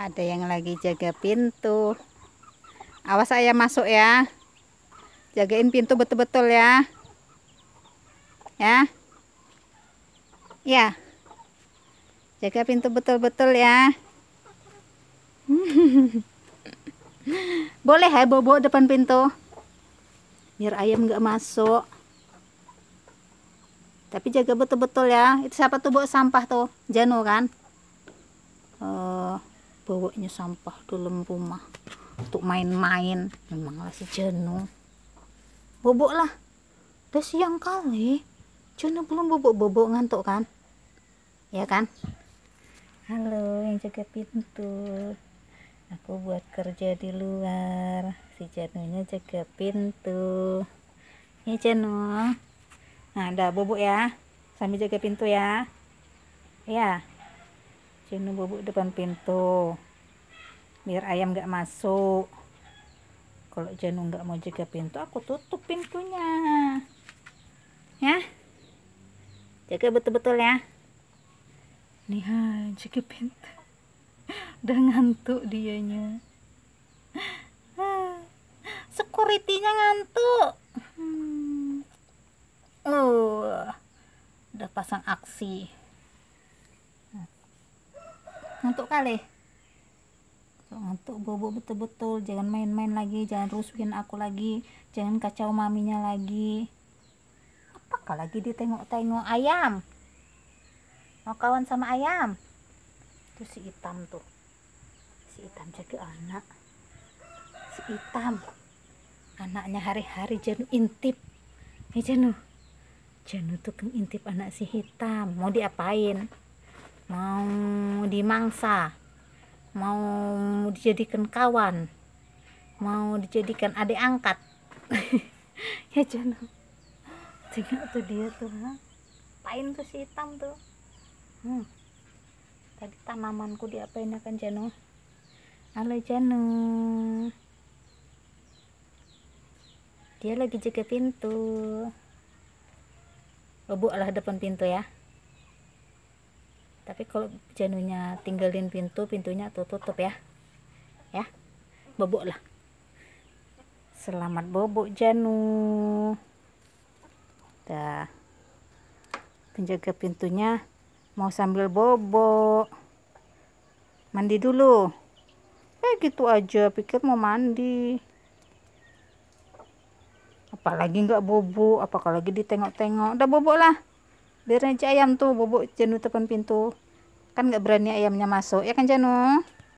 ada yang lagi jaga pintu awas saya masuk ya jagain pintu betul-betul ya ya ya jaga pintu betul-betul ya boleh ya bobo depan pintu biar ayam gak masuk tapi jaga betul-betul ya itu siapa tuh bawa sampah tuh Janu kan oh bawanya sampah dalam rumah untuk main-main memanglah si Jeno bobok lah udah siang kali Jeno belum bobok-bobok ngantuk kan ya kan halo yang jaga pintu aku buat kerja di luar si Janonya jaga pintu ya Jano nah udah bobok ya sambil jaga pintu ya ya jenuh bubuk depan pintu biar ayam gak masuk kalau jenuh gak mau jaga pintu aku tutup pintunya ya jaga betul-betul ya nih hai jaga pintu udah ngantuk dianya sekuritinya ngantuk hmm. uh udah pasang aksi ngantuk kali so, ngantuk bobo betul-betul jangan main-main lagi jangan rusuhin aku lagi jangan kacau maminya lagi apakah lagi ditengok-tengok ayam mau kawan sama ayam itu si hitam tuh si hitam jadi anak si hitam anaknya hari-hari jenuh intip nih eh, jenuh jenuh tuh intip anak si hitam mau diapain mau dimangsa mau dijadikan kawan mau dijadikan adik angkat ya jono tengok tuh dia tuh ha? pain tuh si hitam tuh hmm. tadi tanamanku diapain akan ya Jano halo Jano dia lagi jaga pintu lebuk lah depan pintu ya tapi kalau janunya tinggalin pintu pintunya tuh tutup ya ya bobok lah selamat bobok janu dah penjaga pintunya mau sambil bobok mandi dulu eh gitu aja pikir mau mandi apalagi nggak bobok apalagi ditengok-tengok udah bobok lah biar aja ayam tuh bobok jenuh depan pintu kan nggak berani ayamnya masuk ya kan jenuh